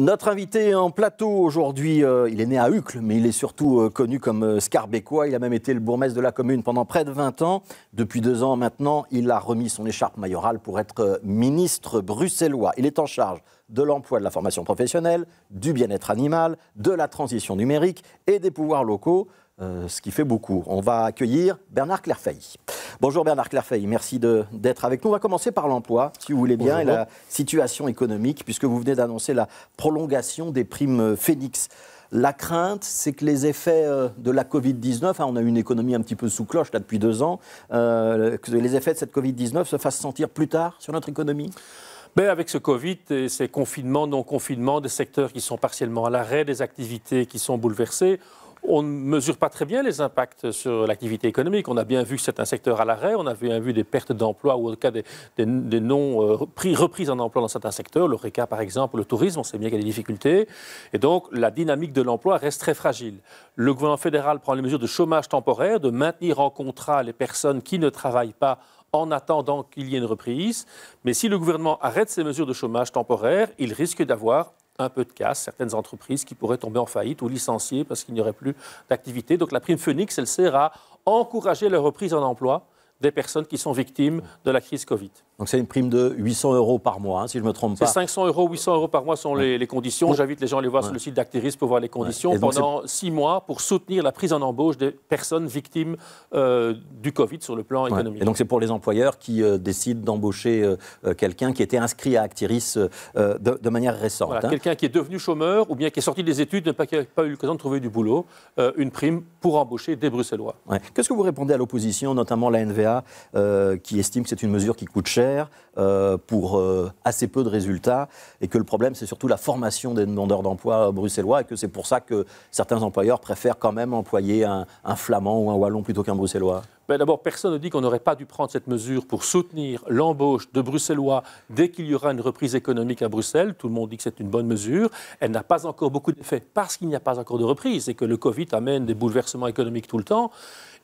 Notre invité en plateau aujourd'hui, euh, il est né à Uccle, mais il est surtout euh, connu comme euh, Scarbécois. Il a même été le bourgmestre de la commune pendant près de 20 ans. Depuis deux ans maintenant, il a remis son écharpe mayorale pour être ministre bruxellois. Il est en charge de l'emploi, de la formation professionnelle, du bien-être animal, de la transition numérique et des pouvoirs locaux. Euh, ce qui fait beaucoup. On va accueillir Bernard Clairfailly. Bonjour Bernard Clairfailly, merci d'être avec nous. On va commencer par l'emploi, si vous voulez bien, et la situation économique, puisque vous venez d'annoncer la prolongation des primes euh, Phoenix. La crainte, c'est que les effets euh, de la Covid-19, hein, on a une économie un petit peu sous cloche là depuis deux ans, que les effets de cette Covid-19 se fassent sentir plus tard sur notre économie ben, avec ce Covid et ces confinements, non-confinements, des secteurs qui sont partiellement à l'arrêt, des activités qui sont bouleversées, on ne mesure pas très bien les impacts sur l'activité économique. On a bien vu que c'est un secteur à l'arrêt, on a bien vu des pertes d'emplois ou en tout cas des, non-reprises euh, en emploi dans certains secteurs, le par exemple, le tourisme, on sait bien qu'il y a des difficultés. Et donc la dynamique de l'emploi reste très fragile. Le gouvernement fédéral prend les mesures de chômage temporaire, de maintenir en contrat les personnes qui ne travaillent pas en attendant qu'il y ait une reprise. Mais si le gouvernement arrête ces mesures de chômage temporaire, il risque d'avoir un peu de casse, certaines entreprises qui pourraient tomber en faillite ou licencier parce qu'il n'y aurait plus d'activité. Donc la prime Phoenix, elle sert à encourager la reprise en emploi des personnes qui sont victimes de la crise Covid. Donc c'est une prime de 800 euros par mois, hein, si je ne me trompe pas. C'est 500 euros, 800 euros par mois sont les, conditions. J'invite les gens à aller voir sur le site d'Actiris pour voir les conditions pendant six mois pour soutenir la prise en embauche des personnes victimes euh, du Covid sur le plan économique. Et donc c'est pour les employeurs qui euh, décident d'embaucher euh, quelqu'un qui était inscrit à Actiris de, manière récente. Voilà, hein. Quelqu'un qui est devenu chômeur ou bien qui est sorti des études, n'a pas, pas, eu l'occasion de trouver du boulot, une prime pour embaucher des Bruxellois. Qu'est-ce que vous répondez à l'opposition, notamment la NVA euh, qui estiment que c'est une mesure qui coûte cher euh, pour euh, assez peu de résultats et que le problème, c'est surtout la formation des demandeurs d'emploi bruxellois et que c'est pour ça que certains employeurs préfèrent quand même employer un, un flamand ou un wallon plutôt qu'un bruxellois. Ben, d'abord, personne ne dit qu'on n'aurait pas dû prendre cette mesure pour soutenir l'embauche de Bruxellois dès qu'il y aura une reprise économique à Bruxelles. Tout le monde dit que c'est une bonne mesure. Elle n'a pas encore beaucoup d'effet parce qu'il n'y a pas encore de reprise et que le Covid amène des bouleversements économiques tout le temps.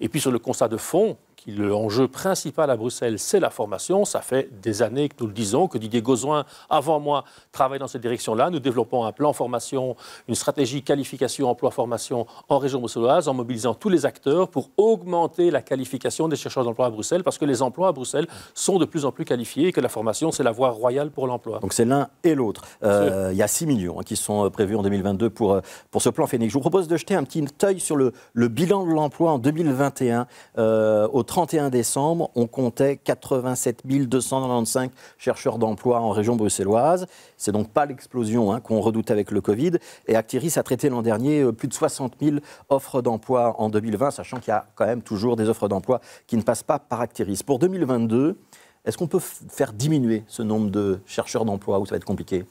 Et puis sur le constat de fond, l'enjeu principal à Bruxelles, c'est la formation. Ça fait des années que nous le disons, que Didier Gozoin, avant moi, travaille dans cette direction-là. Nous développons un plan formation, une stratégie qualification, emploi, formation en région bruxelloise, en mobilisant tous les acteurs pour augmenter la qualification des chercheurs d'emploi à Bruxelles, parce que les emplois à Bruxelles sont de plus en plus qualifiés et que la formation, c'est la voie royale pour l'emploi. Donc c'est l'un et l'autre. Euh, il y a 6 millions hein, qui sont euh, prévus en 2022 pour, euh, pour ce plan Phoenix. Je vous propose de jeter un petit œil sur le, le bilan de l'emploi en 2021 au 31 décembre, on comptait 87 295 chercheurs d'emploi en région bruxelloise. C'est donc pas l'explosion hein, qu'on redoute avec le Covid. Et Actiris a traité l'an dernier euh, plus de 60 000 offres d'emploi en 2020, sachant qu'il y a quand même toujours des offres d'emploi qui ne passent pas par Actiris. Pour 2022, est-ce qu'on peut faire diminuer ce nombre de chercheurs d'emploi ou ça va être compliqué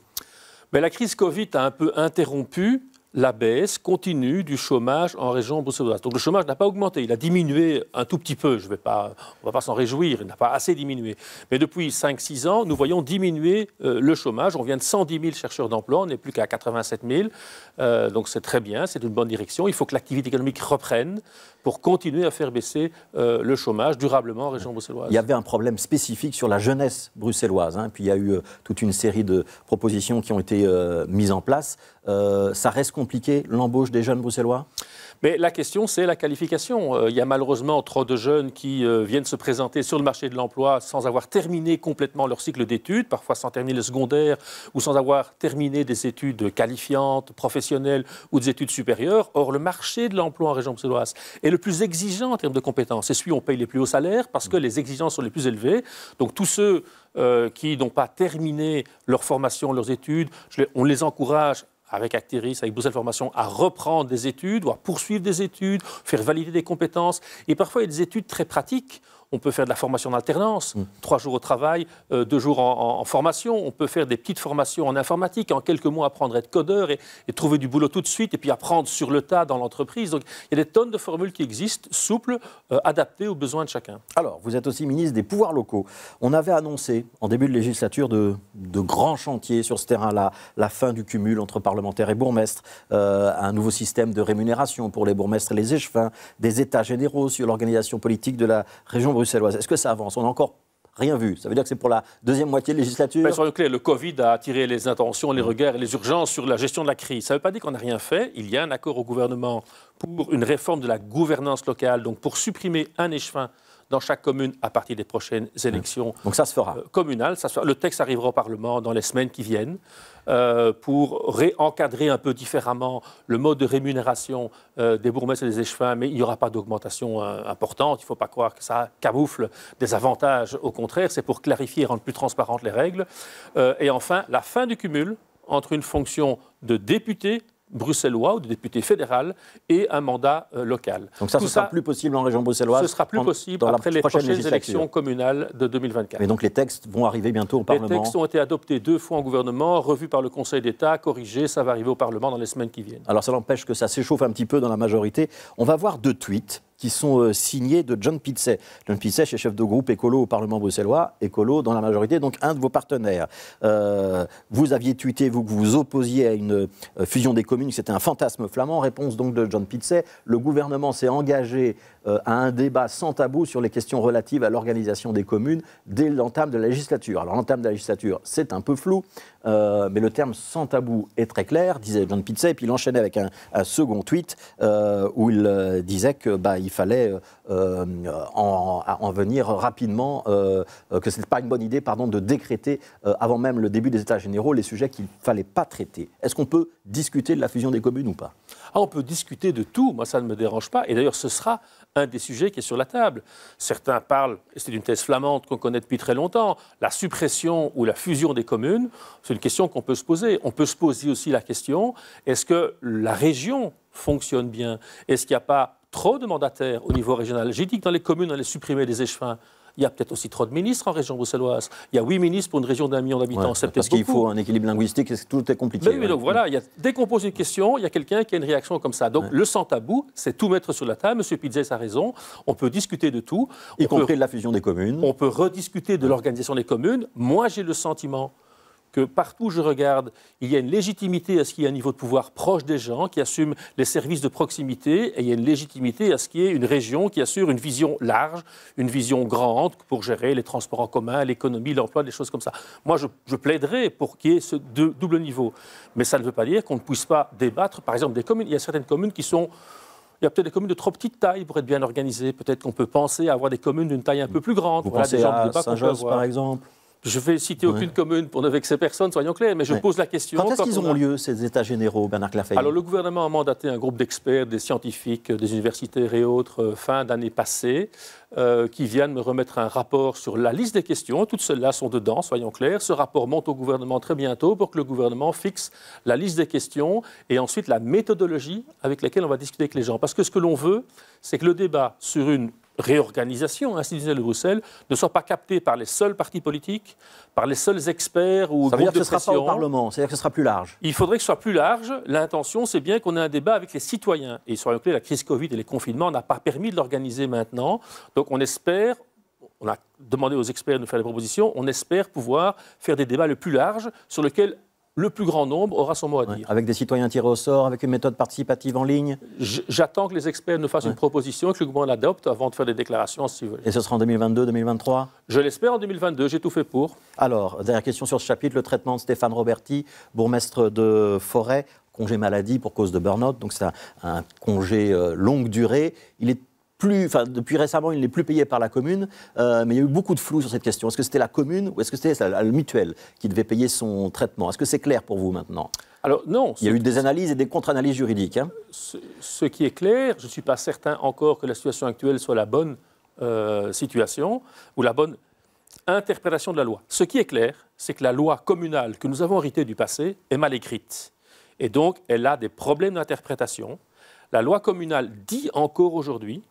mais ben, la crise Covid a un peu interrompu la baisse continue du chômage en région bruxelloise. Donc le chômage n'a pas augmenté, il a diminué un tout petit peu, je vais pas, on ne va pas s'en réjouir, il n'a pas assez diminué. Mais depuis 5-6 ans, nous voyons diminuer euh, le chômage. On vient de 110 000 chercheurs d'emploi, on n'est plus qu'à 87 000. Euh, donc c'est très bien, c'est une bonne direction. Il faut que l'activité économique reprenne pour continuer à faire baisser euh, le chômage durablement en région bruxelloise. Il y avait un problème spécifique sur la jeunesse bruxelloise. Hein. puis il y a eu toute une série de propositions qui ont été mises en place euh, ça reste compliqué, l'embauche des jeunes bruxellois mais la question, c'est la qualification. Euh, il y a malheureusement trop de jeunes qui euh, viennent se présenter sur le marché de l'emploi sans avoir terminé complètement leur cycle d'études, parfois sans terminer le secondaire ou sans avoir terminé des études qualifiantes, professionnelles ou des études supérieures. Or, le marché de l'emploi en région bruxelloise est le plus exigeant en termes de compétences. C'est celui où on paye les plus hauts salaires parce que mm. les exigences sont les plus élevées. Donc, tous ceux qui n'ont pas terminé leur formation, leurs études, on les encourage avec Actiris, avec Bruxelles Formation, à reprendre des études ou à poursuivre des études, faire valider des compétences. Et parfois, des études très pratiques on peut faire de la formation en alternance, mm. trois jours au travail, euh, deux jours en, formation, on peut faire des petites formations en informatique, en quelques mois apprendre à être codeur et, trouver du boulot tout de suite, et puis apprendre sur le tas dans l'entreprise. Donc il y a des tonnes de formules qui existent, souples, euh, adaptées aux besoins de chacun. Alors, vous êtes aussi ministre des pouvoirs locaux. On avait annoncé en début de législature de, grands chantiers sur ce terrain-là, la fin du cumul entre parlementaires et bourgmestres, euh, un nouveau système de rémunération pour les bourgmestres et les échevins, des états généraux sur l'organisation politique de la région bruxelloise. Est-ce que ça avance On n'a encore rien vu. Ça veut dire que c'est pour la deuxième moitié de législature Sur le clé, le Covid a attiré les intentions, les regards et les urgences sur la gestion de la crise. Ça ne veut pas dire qu'on n'a rien fait. Il y a un accord au gouvernement pour une réforme de la gouvernance locale, donc pour supprimer un échevin dans chaque commune à partir des prochaines mmh. élections Donc ça se euh, communales. Le texte arrivera au Parlement dans les semaines qui viennent euh, pour réencadrer un peu différemment le mode de rémunération euh, des bourgmestres et des échevins, mais il n'y aura pas d'augmentation importante. Il ne faut pas croire que ça camoufle des avantages. Au contraire, c'est pour clarifier et rendre plus transparentes les règles. et enfin, la fin du cumul entre une fonction de député bruxellois ou de député fédéral et un mandat euh, local. Donc ça, ce ne sera plus possible en région bruxelloise Ce sera plus possible après les prochaines élections communales de 2024. Mais donc les textes vont arriver bientôt au Parlement Les textes ont été adoptés deux fois en gouvernement, revus par le Conseil d'État, corrigés, ça va arriver au Parlement dans les semaines qui viennent. Alors ça n'empêche que ça s'échauffe un petit peu dans la majorité. On va voir deux tweets qui sont euh, signés de John Pitsey. John Pitsey, chef de groupe écolo au Parlement bruxellois, écolo dans la majorité, donc un de vos partenaires. Euh, vous aviez tweeté, vous, que vous vous opposiez à une euh, fusion des communes, c'était un fantasme flamand. Réponse donc de John Pitsey, le gouvernement s'est engagé euh, à un débat sans tabou sur les questions relatives à l'organisation des communes dès l'entame de la législature. Alors l'entame de la législature, c'est un peu flou, euh, mais le terme sans tabou est très clair, disait John pizza et puis il enchaînait avec un, second tweet euh, où il disait que bah, il fallait en, en, venir rapidement, que ce n'était pas une bonne idée pardon, de décréter avant même le début des États généraux les sujets qu'il ne fallait pas traiter. Est-ce qu'on peut discuter de la fusion des communes ou pas ah, On peut discuter de tout, moi ça ne me dérange pas, et d'ailleurs ce sera un des sujets qui est sur la table. Certains parlent, et c'est une thèse flamande qu'on connaît depuis très longtemps, la suppression ou la fusion des communes, c'est une question qu'on peut se poser. On peut se poser aussi la question, est-ce que la région fonctionne bien Est-ce qu'il n'y a pas trop de mandataires au niveau régional J'ai dit que dans les communes, on allait supprimer des échevins. Il y a peut-être aussi trop de ministres en région bruxelloise. Il y a huit ministres pour une région d'un million d'habitants. c'est parce qu'il faut un équilibre linguistique, et tout est compliqué. Mais oui, donc voilà, il dès qu'on pose une question, il y a quelqu'un qui a une réaction comme ça. Donc le sans tabou, c'est tout mettre sur la table. Monsieur Pizet a raison. On peut discuter de tout. Y compris de la fusion des communes. On peut rediscuter de l'organisation des communes. Moi, j'ai le sentiment que partout où je regarde, il y a une légitimité à ce qu'il y ait un niveau de pouvoir proche des gens, qui assume les services de proximité, et il y a une légitimité à ce qu'il y ait une région qui assure une vision large, une vision grande pour gérer les transports en commun, l'économie, l'emploi, des choses comme ça. Moi, je, je plaiderais pour qu'il y ait ce double niveau. Mais ça ne veut pas dire qu'on ne puisse pas débattre, par exemple, des communes. Il y a certaines communes qui sont... Il y a peut-être des communes de trop petite taille pour être bien organisées. Peut-être qu'on peut penser à avoir des communes d'une taille un peu plus grande. Vous pensez à saint georges par exemple je ne vais citer aucune commune pour ne vexer personne, soyons clairs, mais je pose la question. Quand est-ce qu'ils auront lieu, ces états généraux, Bernard Alors, le gouvernement a mandaté un groupe d'experts, des scientifiques, des universitaires et autres, euh, fin d'année passée. Euh, qui viennent me remettre un rapport sur la liste des questions. Toutes celles-là sont dedans, soyons clairs. Ce rapport monte au gouvernement très bientôt pour que le gouvernement fixe la liste des questions et ensuite la méthodologie avec laquelle on va discuter avec les gens. Parce que ce que l'on veut, c'est que le débat sur une réorganisation institutionnelle de Bruxelles ne soit pas capté par les seuls partis politiques, par les seuls experts ou Ça veut dire que ce sera au Parlement, c'est-à-dire que ce sera plus large. Il faudrait que ce soit plus large. L'intention, c'est bien qu'on ait un débat avec les citoyens. Et soyons clairs, la crise Covid et les confinements n'ont pas permis de l'organiser maintenant. Donc donc on espère, on a demandé aux experts de nous faire des propositions, on espère pouvoir faire des débats le plus large sur lequel le plus grand nombre aura son mot à dire. avec des citoyens tirés au sort, avec une méthode participative en ligne J'attends que les experts nous fassent une proposition et que le gouvernement l'adopte avant de faire des déclarations, si vous voulez. Et ce sera en 2022, 2023 Je l'espère en 2022, j'ai tout fait pour. Alors, dernière question sur ce chapitre, le traitement de Stéphane Roberti, bourgmestre de Forêt, congé maladie pour cause de burn-out, donc c'est un, congé euh, longue durée. Il est plus, enfin, depuis récemment, il n'est plus payé par la commune, euh, mais il y a eu beaucoup de flou sur cette question. Est-ce que c'était la commune ou est-ce que c'était le mutuel qui devait payer son traitement Est-ce que c'est clair pour vous maintenant Alors non. Il y a eu des analyses et des contre-analyses juridiques. Hein. Ce, qui est clair, je ne suis pas certain encore que la situation actuelle soit la bonne euh, situation ou la bonne interprétation de la loi. Ce qui est clair, c'est que la loi communale que nous avons héritée du passé est mal écrite. Et donc, elle a des problèmes d'interprétation. La loi communale dit encore aujourd'hui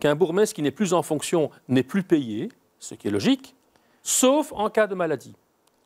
qu'un bourgmestre qui n'est plus en fonction n'est plus payé, ce qui est logique, sauf en cas de maladie.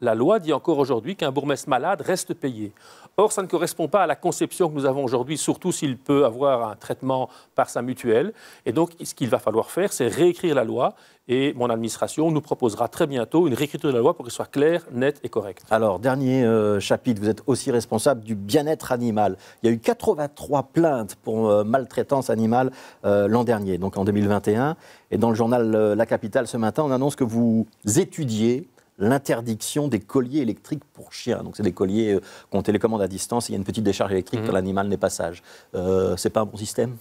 La loi dit encore aujourd'hui qu'un bourgmestre malade reste payé. Or, ça ne correspond pas à la conception que nous avons aujourd'hui, surtout s'il peut avoir un traitement par sa mutuelle. Et donc, ce qu'il va falloir faire, c'est réécrire la loi. Et mon administration nous proposera très bientôt une réécriture de la loi pour qu'elle soit claire, nette et correcte. Alors, dernier euh, chapitre, vous êtes aussi responsable du bien-être animal. Il y a eu 83 plaintes pour euh, maltraitance animale euh, l'an dernier, donc en 2021. Et dans le journal La Capitale ce matin, on annonce que vous étudiez l'interdiction des colliers électriques pour chiens. Donc, c'est des colliers euh, qu'on télécommande à distance, il y a une petite décharge électrique pour mhm. l'animal n'est pas sage. Euh, c'est pas un bon système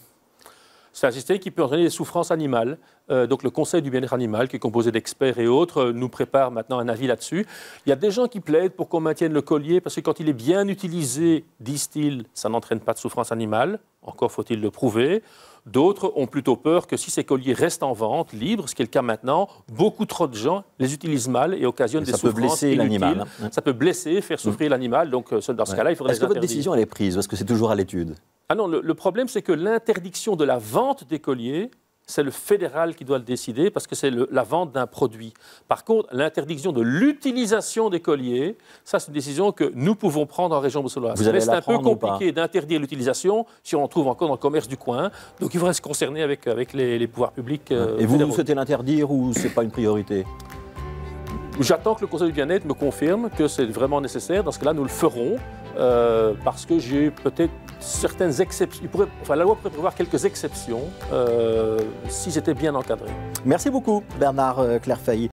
c'est un système qui peut entraîner des souffrances animales. Euh, donc le Conseil du bien-être animal, qui est composé d'experts et autres, euh, nous prépare maintenant un avis là-dessus. Il y a des gens qui plaident pour qu'on maintienne le collier, parce que quand il est bien utilisé, disent-ils, ça n'entraîne pas de souffrance animale. Encore faut-il le prouver. D'autres ont plutôt peur que si ces colliers restent en vente, libre ce qui est le cas maintenant, beaucoup trop de gens les utilisent mal et occasionnent des souffrances Ça peut blesser l'animal. Hein. Ça peut blesser, faire souffrir mm. l'animal. Donc, euh, dans ce cas-là, il faudrait Est-ce que votre décision, elle est prise Parce que c'est toujours à l'étude. Ah non, le problème, c'est que l'interdiction de la vente des colliers c'est le fédéral qui doit le décider parce que c'est la vente d'un produit. Par contre, l'interdiction de l'utilisation des colliers, ça c'est une décision que nous pouvons prendre en région bruxelloise. Mais c'est un peu compliqué d'interdire l'utilisation si on en trouve encore dans le commerce du coin. Donc il faudrait se concerner avec, avec les, pouvoirs publics. Euh, Et vous, vous souhaitez l'interdire ou c'est pas une priorité J'attends que le Conseil du bien-être me confirme que c'est vraiment nécessaire. Dans ce cas-là, nous le ferons. Euh, parce que j'ai peut-être certaines exceptions. la loi pourrait prévoir quelques exceptions euh, si j'étais bien encadré. Merci beaucoup, Bernard euh, Clairfailly.